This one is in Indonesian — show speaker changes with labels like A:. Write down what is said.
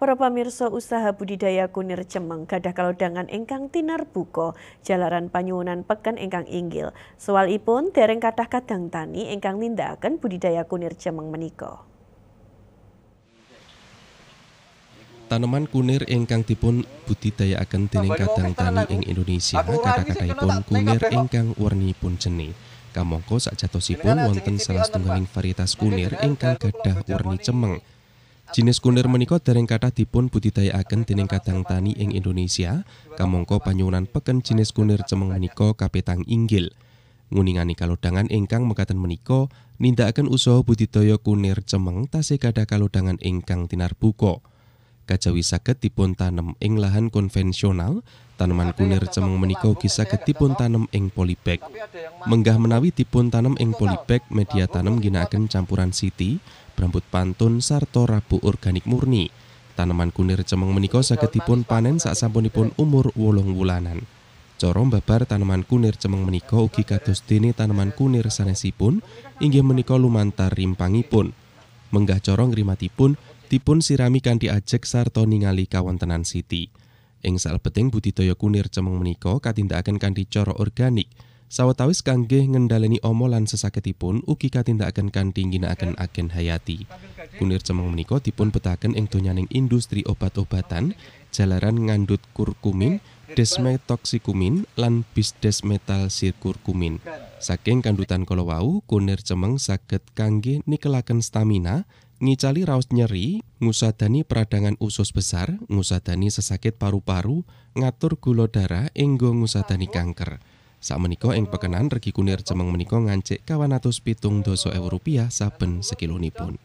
A: Para pamirsa usaha budidaya kunir cemeng gadah kalodangan ingkang tinar buko jalaran panyuwunan pekan ingkang inggil. ipun, dereng kathah kadang tani ingkang nindakaken budidaya kunir cemeng menika.
B: Tanaman kunir ingkang dipun budidayakaken dening kadang tani ing Indonesia kathah-kathahipun kunir ingkang werninipun jeni. Kamangka jatosipun wonten salah setunggaling varietas kunir ingkang gadah warni cemeng. Jenis kunir menika dereng kathah dipun budidayakaken dening kadang tani ing Indonesia, kamangka panyuwunan peken jenis kunir cemeng menika kapetang inggil. Nguningani kalodangan ingkang mekaten menika nindakaken usaha budidaya kunir cemeng tasih kathah kalodangan ingkang tinarbuka kacawi saged dipun tanem ing lahan konvensional tanaman kunir cemeng menika ugi saged gitu, dipun tanem ing polybag menggah menawi dipun tanem ing gitu, polybag media tanem gitu, ginakaken campuran siti berambut pantun sarta rabu organik murni Tanaman kunir cemeng menika saged dipun panen sasampunipun umur wolong wulanan Coro babar tanaman kunir cemeng menika ugi kados dene tanaman kunir sanesipun inggih menika lumantar rimpangipun menggah corong ngrimatipun dipun sirami kanthi ajek sarto ningali kawontenan siti. Ing salbeting budidaya kunir cemeng menika katindakaken kanthi cara organik. Sawetawis kangge ngendhaleni ama lan sesaketipun ugi katindakaken kanthi ngginakaken agen hayati. Kunir cemeng menika dipun betahaken ing donyaning industri obat-obatan, jalaran ngandut kurkumin, desmetoxikumin lan bisdesmetalsirkurkumin. Saking kandutan kolawau kunir cemeng saged kangge nikelaken stamina, ngicali raus nyeri, ngusadani peradangan usus besar, ngusadani sesakit paru-paru, ngatur gula darah enggo ngusadani kanker. Sakmenika ing pekenan regi kunir cemeng menika ngancik kawan atus pitung doso ewu rupiah saben sekilonipun.